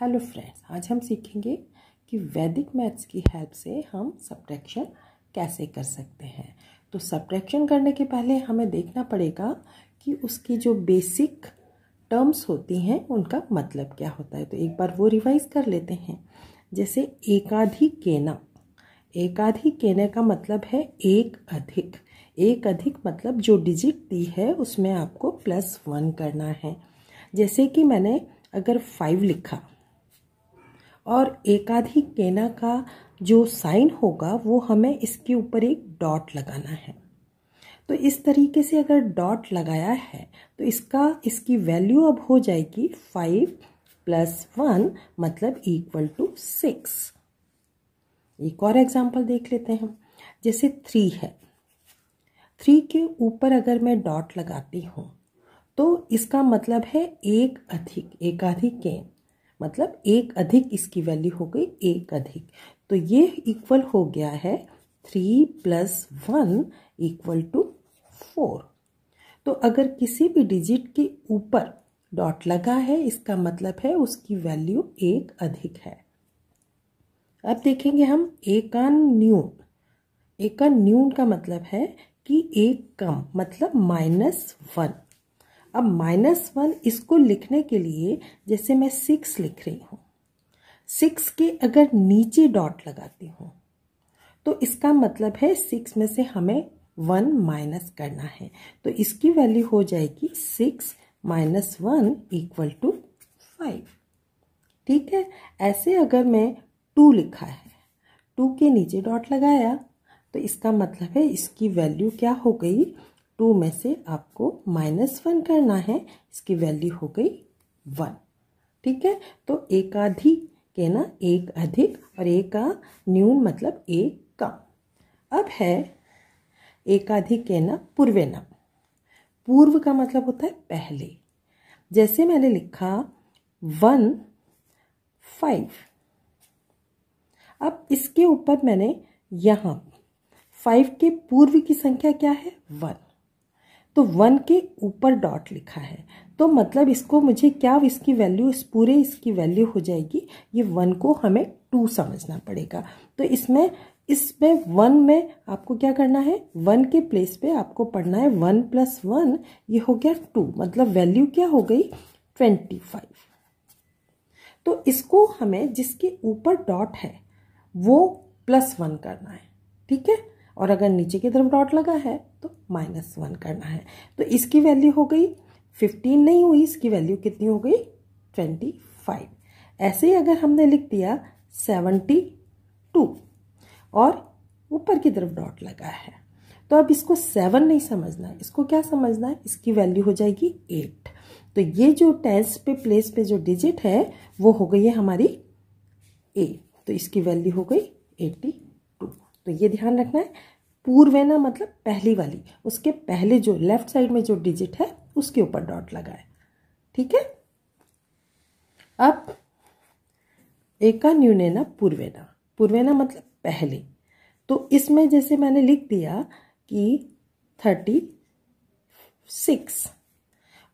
hello friends आज हम सीखेंगे कि वैदिक मैथ्स की हेल्प से हम सब्ट्रैक्शन कैसे कर सकते हैं तो सब्ट्रैक्शन करने के पहले हमें देखना पड़ेगा कि उसकी जो बेसिक टर्म्स होती हैं उनका मतलब क्या होता है तो एक बार वो रिवाइज कर लेते हैं जैसे एकाधि केना एकाधि का मतलब है एक अधिक एक अधिक मतलब जो डिजिट दी है उसमें आपको प्लस वन करना है जैसे कि मैंने अगर फाइव लिखा और एकाधी केना का जो साइन होगा वो हमें इसके ऊपर एक डॉट लगाना है तो इस तरीके से अगर डॉट लगाया है तो इसका इसकी वैल्यू अब हो जाएगी फाइव प्लस वन मतलब इक्वल टू सिक्स एक और एग्जाम्पल देख लेते हैं जैसे थ्री है थ्री के ऊपर अगर मैं डॉट लगाती हूँ तो इसका मतलब है एक अधिक एकाधिक केन मतलब एक अधिक इसकी वैल्यू हो गई एक अधिक तो ये इक्वल हो गया है three plus one equal to four तो अगर किसी भी डिजिट के ऊपर डॉट लगा है इसका मतलब है उसकी वैल्यू एक अधिक है अब देखेंगे हम एकान न्यून एकान न्यून का मतलब है कि एक कम मतलब माइनस वन अब माइनस वन इसको लिखने के लिए जैसे मैं सिक्स लिख रही हूँ सिक्स के अगर नीचे डॉट लगाती हूँ तो इसका मतलब है सिक्स में से हमें वन माइनस करना है तो इसकी वैल्यू हो जाएगी six minus one equal to five ठीक है ऐसे अगर मैं टू लिखा है टू के नीचे डॉट लगाया तो इसका मतलब है इसकी वैल्यू क्या हो गई टू में से आपको माइनस वन करना है इसकी वैल्यू हो गई वन ठीक है तो एकाधिक के ना एक अधिक और एक का न्यून मतलब एक कम अब है एकाधिक के ना पूर्वे न पूर्व का मतलब होता है पहले जैसे मैंने लिखा वन फाइव अब इसके ऊपर मैंने यहाँ फाइव के पूर्व की संख्या क्या है वन तो वन के ऊपर डॉट लिखा है तो मतलब इसको मुझे क्या इसकी वैल्यू इस पूरे इसकी वैल्यू हो जाएगी ये वन को हमें टू समझना पड़ेगा तो इसमें इसमें वन में आपको क्या करना है वन के प्लेस पे आपको पढ़ना है वन प्लस वन ये हो गया टू मतलब वैल्यू क्या हो गई ट्वेंटी फाइव तो इसको हमें जिसके ऊपर डॉट है वो प्लस वन करना है ठीक है और अगर नीचे की तरफ डॉट लगा है तो माइनस वन करना है तो इसकी वैल्यू हो गई फिफ्टीन नहीं हुई इसकी वैल्यू कितनी हो गई ट्वेंटी फाइव ऐसे ही अगर हमने लिख दिया सेवेंटी टू और ऊपर की तरफ डॉट लगा है तो अब इसको सेवन नहीं समझना है इसको क्या समझना है इसकी वैल्यू हो जाएगी एट तो ये जो टेंस पे प्लेस पे जो डिजिट है वो हो गई है हमारी एट तो इसकी वैल्यू हो गई एटी तो ये ध्यान रखना है पूर्वेना मतलब पहली वाली उसके पहले जो लेफ्ट साइड में जो डिजिट है उसके ऊपर डॉट लगाए ठीक है अब एका न्यूनेना पूर्वेना पूर्वेना मतलब पहले तो इसमें जैसे मैंने लिख दिया कि थर्टी सिक्स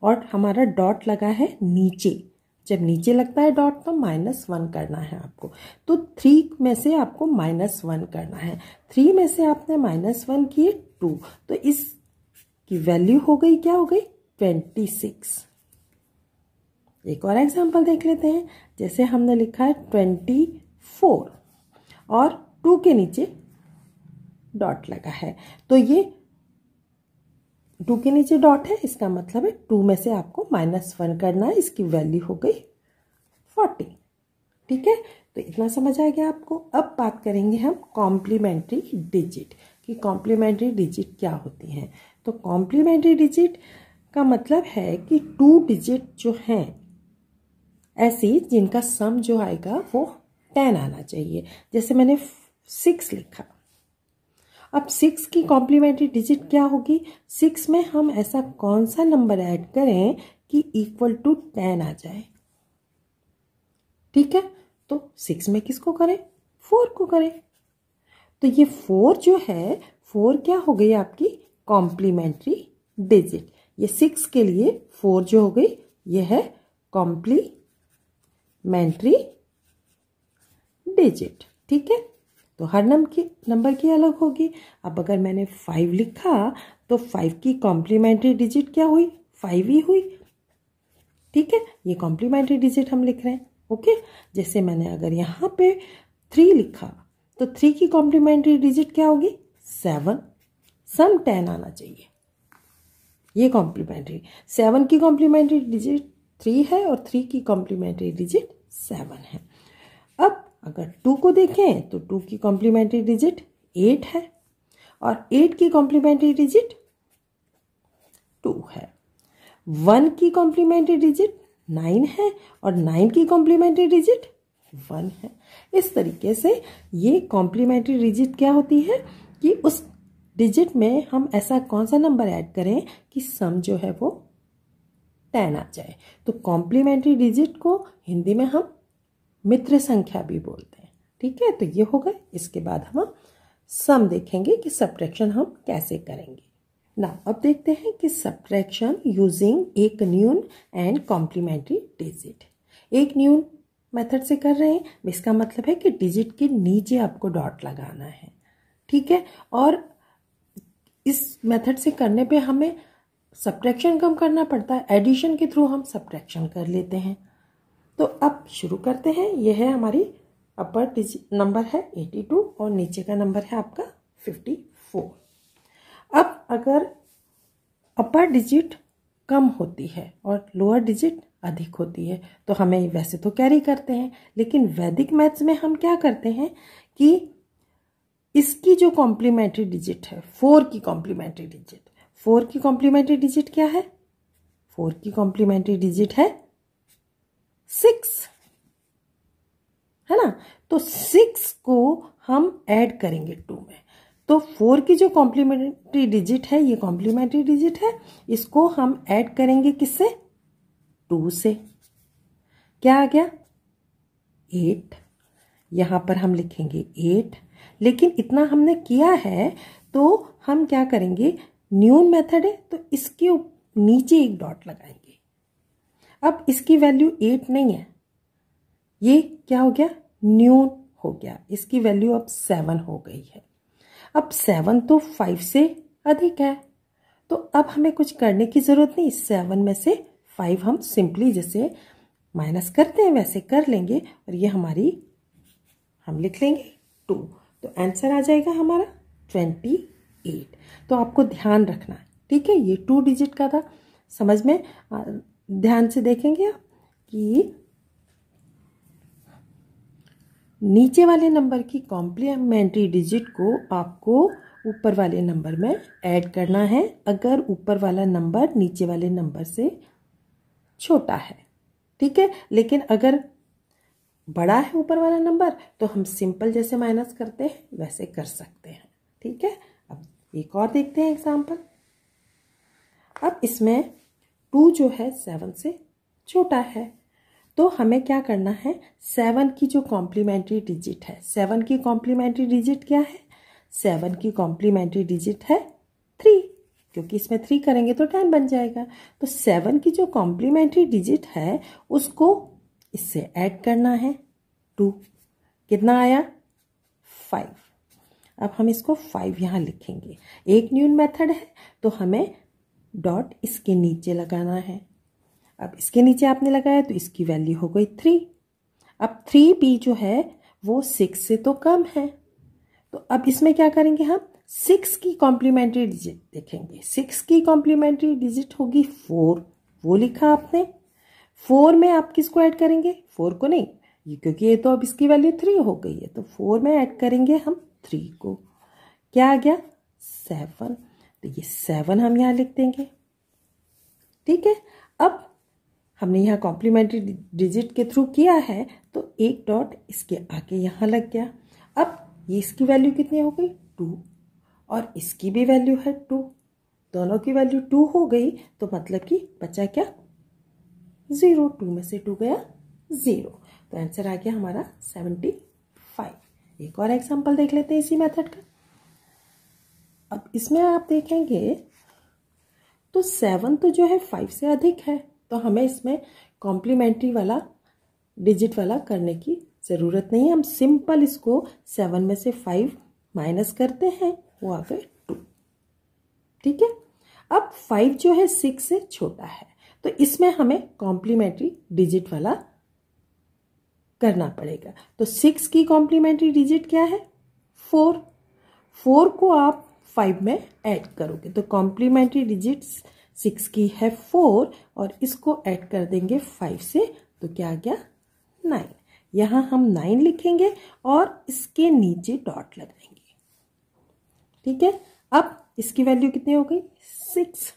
और हमारा डॉट लगा है नीचे जब नीचे लगता है डॉट तो माइनस वन करना है आपको तो थ्री में से आपको माइनस वन करना है थ्री में से आपने माइनस वन किए टू तो इस की वैल्यू हो गई क्या हो गई ट्वेंटी सिक्स एक और एग्जाम्पल देख लेते हैं जैसे हमने लिखा है ट्वेंटी फोर और टू के नीचे डॉट लगा है तो ये टू के नीचे डॉट है इसका मतलब है टू में से आपको माइनस वन करना है इसकी वैल्यू हो गई फोर्टी ठीक है तो इतना समझ आ गया आपको अब बात करेंगे हम कॉम्प्लीमेंट्री डिजिट कि कॉम्प्लीमेंट्री डिजिट क्या होती हैं तो कॉम्प्लीमेंट्री डिजिट का मतलब है कि टू डिजिट जो हैं ऐसी जिनका सम जो आएगा वो टेन आना चाहिए जैसे मैंने सिक्स लिखा अब सिक्स की कॉम्प्लीमेंट्री डिजिट क्या होगी सिक्स में हम ऐसा कौन सा नंबर ऐड करें कि इक्वल टू टेन आ जाए ठीक है तो सिक्स में किसको करें फोर को करें तो ये फोर जो है फोर क्या हो गई आपकी कॉम्प्लीमेंट्री डिजिट ये सिक्स के लिए फोर जो हो गई ये है कॉम्प्लीमेंट्री डिजिट ठीक है तो हर नंबर की नंबर की अलग होगी अब अगर मैंने फाइव लिखा तो फाइव की कॉम्प्लीमेंट्री डिजिट क्या हुई फाइव ही हुई ठीक है ये कॉम्प्लीमेंट्री डिजिट हम लिख रहे हैं ओके जैसे मैंने अगर यहाँ पे थ्री लिखा तो थ्री की कॉम्प्लीमेंट्री डिजिट क्या होगी सेवन सम टेन आना चाहिए ये कॉम्प्लीमेंट्री सेवन की कॉम्प्लीमेंट्री डिजिट थ्री है और थ्री की कॉम्प्लीमेंट्री डिजिट सेवन है अब अगर टू को देखें तो टू की कॉम्प्लीमेंट्री डिजिट एट है और एट की कॉम्प्लीमेंट्री डिजिट टू है वन की कॉम्प्लीमेंट्री डिजिट नाइन है और नाइन की कॉम्प्लीमेंट्री डिजिट वन है इस तरीके से ये कॉम्प्लीमेंट्री डिजिट क्या होती है कि उस डिजिट में हम ऐसा कौन सा नंबर ऐड करें कि सम जो है वो टेन आ जाए तो कॉम्प्लीमेंट्री डिजिट को हिंदी में हम मित्र संख्या भी बोलते हैं ठीक है तो ये हो गए इसके बाद हम सम देखेंगे कि सब्ट्रैक्शन हम कैसे करेंगे ना अब देखते हैं कि सब्ट्रैक्शन यूजिंग एक न्यून एंड कॉम्प्लीमेंट्री डिजिट एक न्यून मेथड से कर रहे हैं इसका मतलब है कि डिजिट के नीचे आपको डॉट लगाना है ठीक है और इस मेथड से करने पे हमें सब्ट्रैक्शन कम करना पड़ता है एडिशन के थ्रू हम सब्ट्रैक्शन कर लेते हैं तो अब शुरू करते हैं यह है हमारी अपर डिजिट नंबर है 82 और नीचे का नंबर है आपका 54 अब अगर अपर डिजिट कम होती है और लोअर डिजिट अधिक होती है तो हमें वैसे तो कैरी करते हैं लेकिन वैदिक मैथ्स में हम क्या करते हैं कि इसकी जो कॉम्प्लीमेंट्री डिजिट है फोर की कॉम्प्लीमेंट्री डिजिट फोर की कॉम्प्लीमेंट्री डिजिट क्या है फोर की कॉम्प्लीमेंट्री डिजिट है सिक्स है ना तो सिक्स को हम ऐड करेंगे टू में तो फोर की जो कॉम्प्लीमेंट्री डिजिट है ये कॉम्प्लीमेंट्री डिजिट है इसको हम ऐड करेंगे किससे टू से क्या आ गया एट यहां पर हम लिखेंगे एट लेकिन इतना हमने किया है तो हम क्या करेंगे न्यून मेथड है तो इसके नीचे एक डॉट लगाएंगे अब इसकी वैल्यू एट नहीं है ये क्या हो गया न्यून हो गया इसकी वैल्यू अब सेवन हो गई है अब सेवन तो फाइव से अधिक है तो अब हमें कुछ करने की ज़रूरत नहीं सेवन में से फाइव हम सिंपली जैसे माइनस करते हैं वैसे कर लेंगे और ये हमारी हम लिख लेंगे टू तो आंसर आ जाएगा हमारा ट्वेंटी एट तो आपको ध्यान रखना है ठीक है ये टू डिजिट का था समझ में ध्यान से देखेंगे आप कि नीचे वाले नंबर की कॉम्प्लीमेंट्री डिजिट को आपको ऊपर वाले नंबर में ऐड करना है अगर ऊपर वाला नंबर नीचे वाले नंबर से छोटा है ठीक है लेकिन अगर बड़ा है ऊपर वाला नंबर तो हम सिंपल जैसे माइनस करते हैं वैसे कर सकते हैं ठीक है अब एक और देखते हैं एग्जाम्पल अब इसमें टू जो है सेवन से छोटा है तो हमें क्या करना है सेवन की जो कॉम्प्लीमेंट्री डिजिट है सेवन की कॉम्प्लीमेंट्री डिजिट क्या है सेवन की कॉम्प्लीमेंट्री डिजिट है थ्री क्योंकि इसमें थ्री करेंगे तो टेन बन जाएगा तो सेवन की जो कॉम्प्लीमेंट्री डिजिट है उसको इससे ऐड करना है टू कितना आया फाइव अब हम इसको फाइव यहाँ लिखेंगे एक न्यून मेथड है तो हमें डॉट इसके नीचे लगाना है अब इसके नीचे आपने लगाया तो इसकी वैल्यू हो गई थ्री अब थ्री बी जो है वो सिक्स से तो कम है तो अब इसमें क्या करेंगे हम सिक्स की कॉम्प्लीमेंट्री डिजिट देखेंगे सिक्स की कॉम्प्लीमेंट्री डिजिट होगी फोर वो लिखा आपने फोर में आप किसको ऐड करेंगे फोर को नहीं ये क्योंकि ये तो अब इसकी वैल्यू थ्री हो गई है तो फोर में ऐड करेंगे हम थ्री को क्या आ गया सेवन तो ये सेवन हम यहाँ लिख देंगे ठीक है अब हमने यहाँ कॉम्प्लीमेंट्री डिजिट के थ्रू किया है तो एक डॉट इसके आगे यहाँ लग गया अब ये इसकी वैल्यू कितनी हो गई टू और इसकी भी वैल्यू है टू दोनों की वैल्यू टू हो गई तो मतलब कि बचा क्या ज़ीरो टू में से टू गया ज़ीरो तो आंसर आ गया हमारा सेवेंटी फाइव एक और एग्जाम्पल देख लेते हैं इसी मेथड का अब इसमें आप देखेंगे तो सेवन तो जो है फाइव से अधिक है तो हमें इसमें कॉम्प्लीमेंट्री वाला डिजिट वाला करने की ज़रूरत नहीं है हम सिंपल इसको सेवन में से फाइव माइनस करते हैं वो आ गए टू ठीक है अब फाइव जो है सिक्स से छोटा है तो इसमें हमें कॉम्प्लीमेंट्री डिजिट वाला करना पड़ेगा तो सिक्स की कॉम्प्लीमेंट्री डिजिट क्या है फोर फोर को आप फाइव में ऐड करोगे तो कॉम्प्लीमेंट्री डिजिट्स सिक्स की है फोर और इसको ऐड कर देंगे फाइव से तो क्या आ गया नाइन यहाँ हम नाइन लिखेंगे और इसके नीचे डॉट लगाएंगे ठीक है अब इसकी वैल्यू कितनी हो गई सिक्स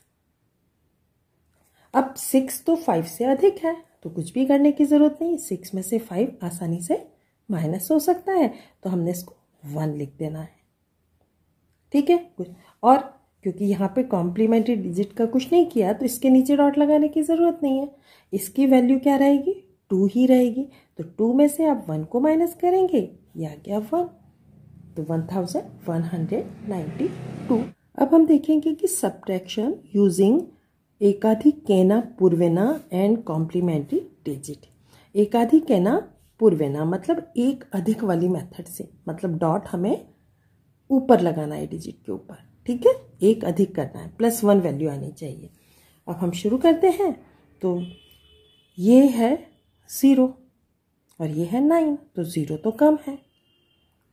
अब सिक्स तो फाइव से अधिक है तो कुछ भी करने की ज़रूरत नहीं सिक्स में से फाइव आसानी से माइनस हो सकता है तो हमने इसको वन लिख देना है ठीक है और क्योंकि यहाँ पे कॉम्प्लीमेंट्री डिजिट का कुछ नहीं किया तो इसके नीचे डॉट लगाने की ज़रूरत नहीं है इसकी वैल्यू क्या रहेगी टू ही रहेगी तो टू में से आप वन को माइनस करेंगे या क्या वन तो one thousand one hundred ninety two अब हम देखेंगे कि सब्ट्रैक्शन यूजिंग कैना पूर्वेना एंड कॉम्प्लीमेंट्री डिजिट कैना पूर्वेना मतलब एक अधिक वाली मेथड से मतलब डॉट हमें ऊपर लगाना है डिजिट के ऊपर ठीक है एक अधिक करना है प्लस वन वैल्यू आनी चाहिए अब हम शुरू करते हैं तो ये है ज़ीरो और ये है नाइन तो ज़ीरो तो कम है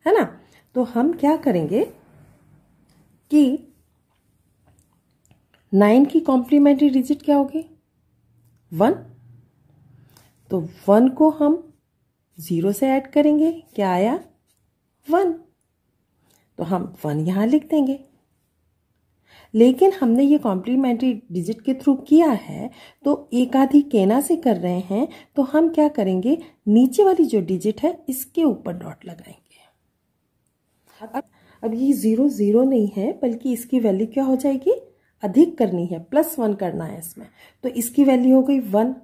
है ना तो हम क्या करेंगे कि नाइन की कॉम्प्लीमेंट्री डिजिट क्या होगी वन तो वन को हम ज़ीरो से ऐड करेंगे क्या आया वन तो हम वन यहाँ लिख देंगे लेकिन हमने ये कॉम्प्लीमेंट्री डिजिट के थ्रू किया है तो एक आधी केना से कर रहे हैं तो हम क्या करेंगे नीचे वाली जो डिजिट है इसके ऊपर डॉट लगाएंगे अब अब ये ज़ीरो ज़ीरो नहीं है बल्कि इसकी वैल्यू क्या हो जाएगी अधिक करनी है प्लस वन करना है इसमें तो इसकी वैल्यू हो गई वन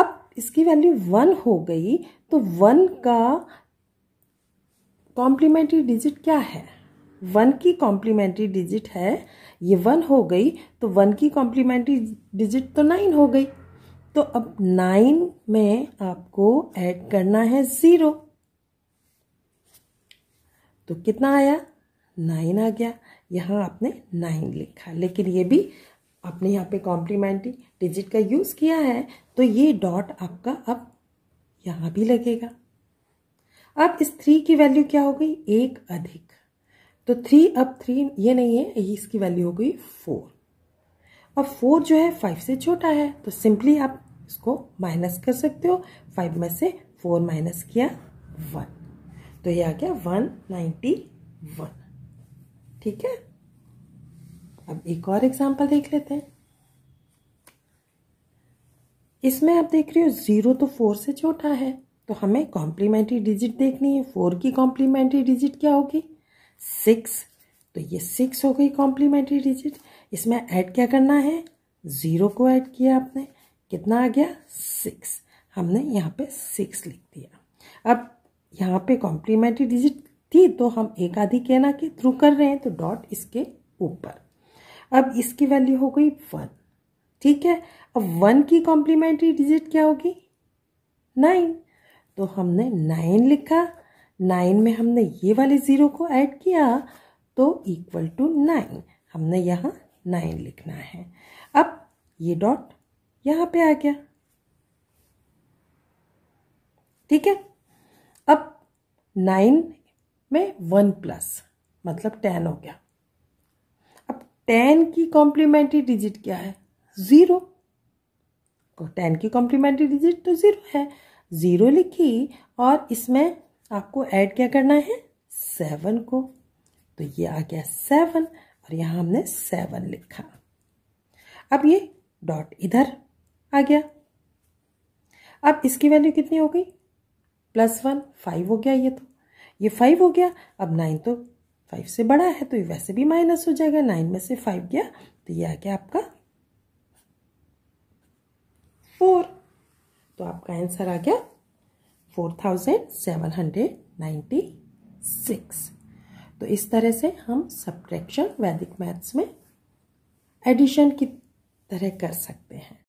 अब इसकी वैल्यू वन हो गई तो वन का कॉम्प्लीमेंट्री डिजिट क्या है वन की कॉम्प्लीमेंट्री डिजिट है ये वन हो गई तो वन की कॉम्प्लीमेंट्री डिजिट तो नाइन हो गई तो अब नाइन में आपको ऐड करना है ज़ीरो तो कितना आया नाइन आ गया यहाँ आपने नाइन लिखा लेकिन ये भी आपने यहाँ पे कॉम्प्लीमेंट्री डिजिट का यूज़ किया है तो ये डॉट आपका अब यहाँ भी लगेगा अब इस थ्री की वैल्यू क्या हो गई एक अधिक तो थ्री अब थ्री ये नहीं है ये इसकी वैल्यू हो गई फोर अब फोर जो है फाइव से छोटा है तो सिंपली आप इसको माइनस कर सकते हो फाइव में से फोर माइनस किया वन तो ये आ गया वन नाइन्टी वन ठीक है अब एक और एग्जाम्पल देख लेते हैं इसमें आप देख रहे हो जीरो तो फोर से छोटा है तो हमें कॉम्प्लीमेंट्री डिजिट देखनी है फोर की कॉम्प्लीमेंट्री डिजिट क्या होगी सिक्स तो ये सिक्स हो गई कॉम्प्लीमेंट्री डिजिट इसमें ऐड क्या करना है ज़ीरो को ऐड किया आपने कितना आ गया सिक्स हमने यहाँ पे सिक्स लिख दिया अब यहाँ पे कॉम्प्लीमेंट्री डिजिट थी तो हम एक आधी कहना के थ्रू कर रहे हैं तो डॉट इसके ऊपर अब इसकी वैल्यू हो गई वन ठीक है अब वन की कॉम्प्लीमेंट्री डिजिट क्या होगी नाइन तो हमने नाइन लिखा नाइन में हमने ये वाले ज़ीरो को ऐड किया तो इक्वल टू नाइन हमने यहाँ नाइन लिखना है अब ये डॉट यहाँ पे आ गया ठीक है अब नाइन में वन प्लस मतलब टेन हो गया अब टेन की कॉम्प्लीमेंट्री डिजिट क्या है ज़ीरो तो टेन की कॉम्प्लीमेंट्री डिजिट तो ज़ीरो है ज़ीरो लिखी और इसमें आपको ऐड क्या करना है सेवन को तो ये आ गया सेवन और यहाँ हमने सेवन लिखा अब ये डॉट इधर आ गया अब इसकी वैल्यू कितनी हो गई प्लस वन फाइव हो गया ये तो ये फाइव हो गया अब नाइन तो फाइव से बड़ा है तो ये वैसे भी माइनस हो जाएगा नाइन में से फाइव गया तो ये आ गया आपका फोर तो आपका आंसर आ गया four thousand seven hundred ninety six तो इस तरह से हम सब्ट्रैक्शन वैदिक मैथ्स में एडिशन की तरह कर सकते हैं